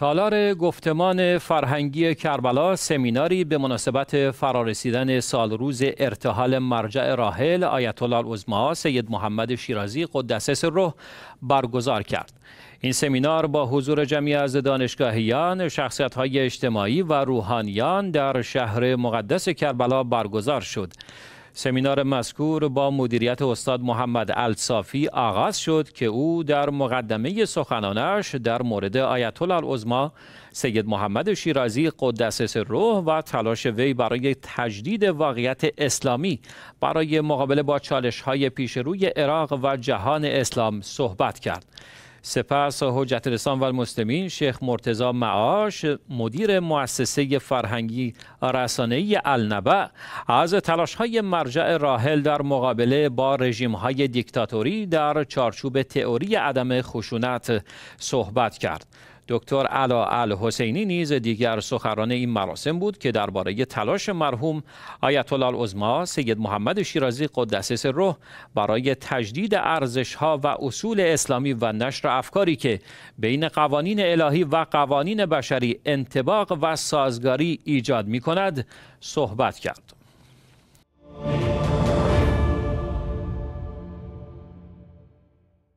تالار گفتمان فرهنگی کربلا سمیناری به مناسبت فرارسیدن سالروز ارتحال مرجع راحل آیت الله العظما سید محمد شیرازی قدس روح برگزار کرد این سمینار با حضور جمعی از دانشگاهیان، شخصیت های اجتماعی و روحانیان در شهر مقدس کربلا برگزار شد. سمینار مذکور با مدیریت استاد محمد الصافی آغاز شد که او در مقدمه سخنانش در مورد آیت الله سید محمد شیرازی قدس روح و تلاش وی برای تجدید واقعیت اسلامی برای مقابله با چالش های پیش روی عراق و جهان اسلام صحبت کرد. سپس حجت الاسلام و المسلمین شیخ مرتزا معاش مدیر مؤسسه فرهنگی رسانه النبع از تلاش‌های مرجع راحل در مقابله با های دیکتاتوری در چارچوب تئوری عدم خشونت صحبت کرد دکتر علا حسینی نیز دیگر سخران این مراسم بود که درباره تلاش مرحوم آیت الله عظما سید محمد شیرازی قدس روح برای تجدید ارزش ها و اصول اسلامی و نشر افکاری که بین قوانین الهی و قوانین بشری انتباق و سازگاری ایجاد می کند صحبت کرد.